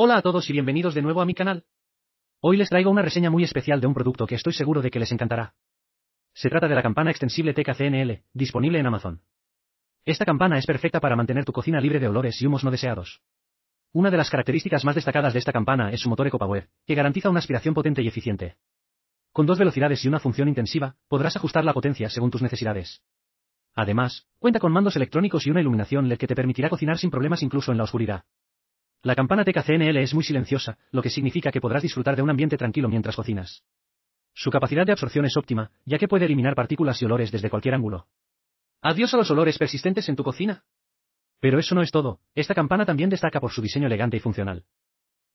Hola a todos y bienvenidos de nuevo a mi canal. Hoy les traigo una reseña muy especial de un producto que estoy seguro de que les encantará. Se trata de la campana extensible TKCNL, disponible en Amazon. Esta campana es perfecta para mantener tu cocina libre de olores y humos no deseados. Una de las características más destacadas de esta campana es su motor EcoPower, que garantiza una aspiración potente y eficiente. Con dos velocidades y una función intensiva, podrás ajustar la potencia según tus necesidades. Además, cuenta con mandos electrónicos y una iluminación LED que te permitirá cocinar sin problemas incluso en la oscuridad. La campana TKCNL es muy silenciosa, lo que significa que podrás disfrutar de un ambiente tranquilo mientras cocinas. Su capacidad de absorción es óptima, ya que puede eliminar partículas y olores desde cualquier ángulo. Adiós a los olores persistentes en tu cocina. Pero eso no es todo, esta campana también destaca por su diseño elegante y funcional.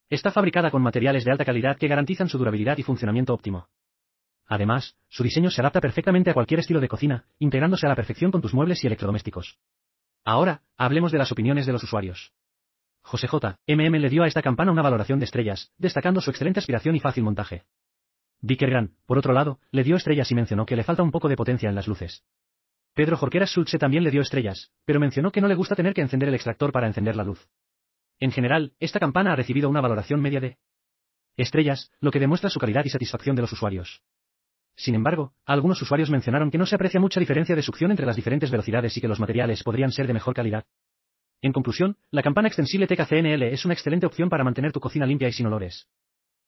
Está fabricada con materiales de alta calidad que garantizan su durabilidad y funcionamiento óptimo. Además, su diseño se adapta perfectamente a cualquier estilo de cocina, integrándose a la perfección con tus muebles y electrodomésticos. Ahora, hablemos de las opiniones de los usuarios. José J. MM le dio a esta campana una valoración de estrellas, destacando su excelente aspiración y fácil montaje. Gran, por otro lado, le dio estrellas y mencionó que le falta un poco de potencia en las luces. Pedro Jorqueras Schulze también le dio estrellas, pero mencionó que no le gusta tener que encender el extractor para encender la luz. En general, esta campana ha recibido una valoración media de estrellas, lo que demuestra su calidad y satisfacción de los usuarios. Sin embargo, algunos usuarios mencionaron que no se aprecia mucha diferencia de succión entre las diferentes velocidades y que los materiales podrían ser de mejor calidad. En conclusión, la campana extensible TKCNL es una excelente opción para mantener tu cocina limpia y sin olores.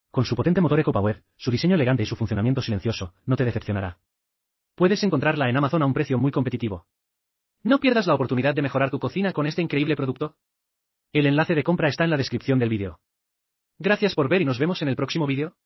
Con su potente motor EcoPower, su diseño elegante y su funcionamiento silencioso, no te decepcionará. Puedes encontrarla en Amazon a un precio muy competitivo. No pierdas la oportunidad de mejorar tu cocina con este increíble producto. El enlace de compra está en la descripción del vídeo. Gracias por ver y nos vemos en el próximo vídeo.